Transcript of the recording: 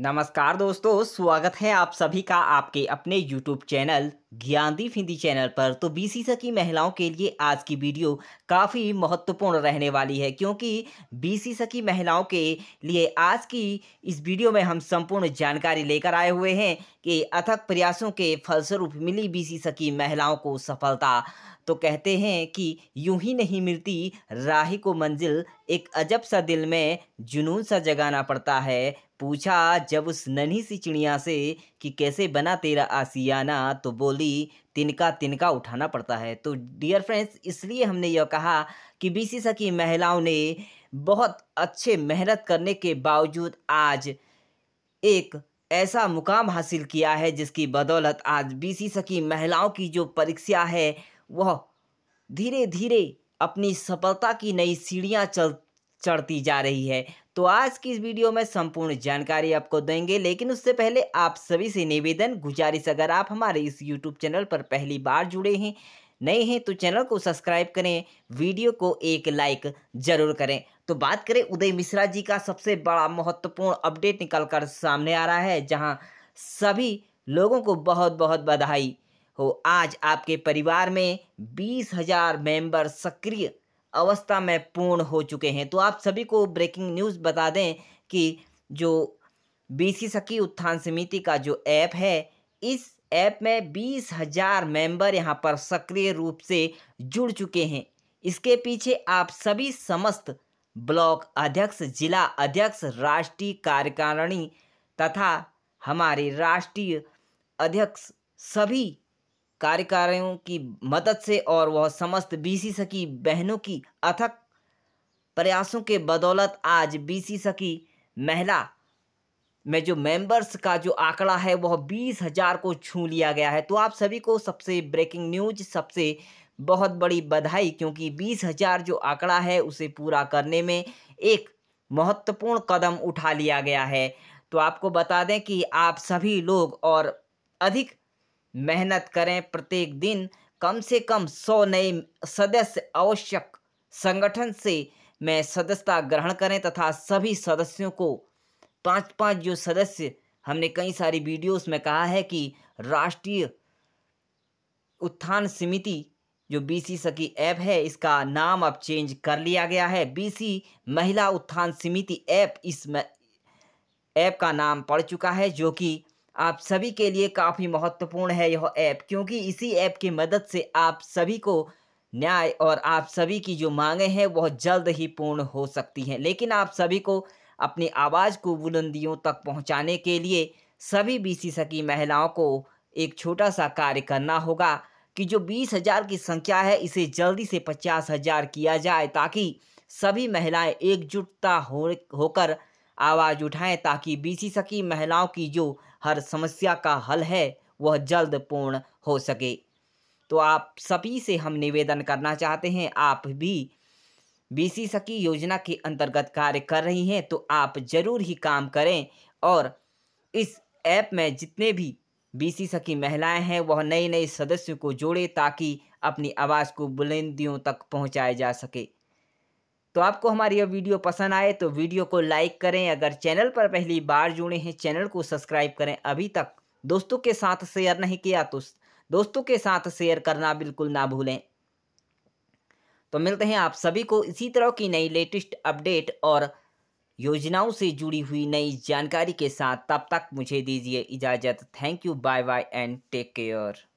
नमस्कार दोस्तों स्वागत है आप सभी का आपके अपने YouTube channel Gyandeep Hindi channel पर तो बीसीसा की महिलाओं के लिए आज की वीडियो काफ़ी महत्वपूर्ण रहने वाली है क्योंकि बीसीसा की महिलाओं के लिए आज की इस वीडियो में हम संपूर्ण जानकारी लेकर आए हुए हैं कि अथक प्रयासों के फलस्वरूप मिली बीसीसा की महिलाओं को सफलता तो कहते हैं कि यूं ही नहीं मिलती राही को मंजिल एक अजब सा दिल में जुनून सा जगाना पड़ता है पूछा जब उस नन्ही सी चिड़िया से कि कैसे बना तेरा आसियाना तो बोली भी तिनका तिनका उठाना पड़ता है तो डियर फ्रेंड्स इसलिए हमने यह कहा कि बीसीसा की महिलाओं ने बहुत अच्छे मेहनत करने के बावजूद आज एक ऐसा मुकाम हासिल किया है जिसकी बदौलत आज बीसीसा की महिलाओं की जो परीक्षा है वह धीरे धीरे अपनी सफलता की नई सीढ़ियाँ चल चढ़ती जा रही है तो आज की इस वीडियो में संपूर्ण जानकारी आपको देंगे लेकिन उससे पहले आप सभी से निवेदन गुजारिश अगर आप हमारे इस यूट्यूब चैनल पर पहली बार जुड़े हैं नए हैं तो चैनल को सब्सक्राइब करें वीडियो को एक लाइक जरूर करें तो बात करें उदय मिश्रा जी का सबसे बड़ा महत्वपूर्ण अपडेट निकल कर सामने आ रहा है जहां सभी लोगों को बहुत बहुत बधाई हो आज आपके परिवार में बीस हजार मेंबर सक्रिय अवस्था में पूर्ण हो चुके हैं तो आप सभी को ब्रेकिंग न्यूज़ बता दें कि जो बीसी सखी उत्थान समिति का जो ऐप है इस ऐप में बीस हजार मेंबर यहाँ पर सक्रिय रूप से जुड़ चुके हैं इसके पीछे आप सभी समस्त ब्लॉक अध्यक्ष जिला अध्यक्ष राष्ट्रीय कार्यकारिणी तथा हमारे राष्ट्रीय अध्यक्ष सभी कार्यकारियों की मदद से और वह समस्त बीसी सखी बहनों की अथक प्रयासों के बदौलत आज बीसी सखी महिला में जो मेंबर्स का जो आंकड़ा है वह बीस हजार को छू लिया गया है तो आप सभी को सबसे ब्रेकिंग न्यूज सबसे बहुत बड़ी बधाई क्योंकि बीस हजार जो आंकड़ा है उसे पूरा करने में एक महत्वपूर्ण कदम उठा लिया गया है तो आपको बता दें कि आप सभी लोग और अधिक मेहनत करें प्रत्येक दिन कम से कम सौ नए सदस्य आवश्यक संगठन से में सदस्यता ग्रहण करें तथा सभी सदस्यों को पाँच पाँच जो सदस्य हमने कई सारी वीडियोस में कहा है कि राष्ट्रीय उत्थान समिति जो बीसी सखी ऐप है इसका नाम अब चेंज कर लिया गया है बीसी महिला उत्थान समिति ऐप इस ऐप का नाम पड़ चुका है जो कि आप सभी के लिए काफ़ी महत्वपूर्ण है यह ऐप क्योंकि इसी ऐप की मदद से आप सभी को न्याय और आप सभी की जो मांगे हैं वह जल्द ही पूर्ण हो सकती हैं लेकिन आप सभी को अपनी आवाज़ को बुलंदियों तक पहुंचाने के लिए सभी बीसी सकी महिलाओं को एक छोटा सा कार्य करना होगा कि जो बीस हजार की संख्या है इसे जल्दी से पचास हजार किया जाए ताकि सभी महिलाएं एकजुटता हो होकर आवाज़ उठाएं ताकि बीसी सकी महिलाओं की जो हर समस्या का हल है वह जल्द पूर्ण हो सके तो आप सभी से हम निवेदन करना चाहते हैं आप भी बीसी सखी योजना के अंतर्गत कार्य कर रही हैं तो आप जरूर ही काम करें और इस ऐप में जितने भी बीसी सखी महिलाएं हैं वह नए नए सदस्यों को जोड़े ताकि अपनी आवाज़ को बुलंदियों तक पहुंचाया जा सके तो आपको हमारी यह वीडियो पसंद आए तो वीडियो को लाइक करें अगर चैनल पर पहली बार जुड़े हैं चैनल को सब्सक्राइब करें अभी तक दोस्तों के साथ शेयर नहीं किया तो दोस्तों के साथ शेयर करना बिल्कुल ना भूलें तो मिलते हैं आप सभी को इसी तरह की नई लेटेस्ट अपडेट और योजनाओं से जुड़ी हुई नई जानकारी के साथ तब तक मुझे दीजिए इजाज़त thank you bye bye and take care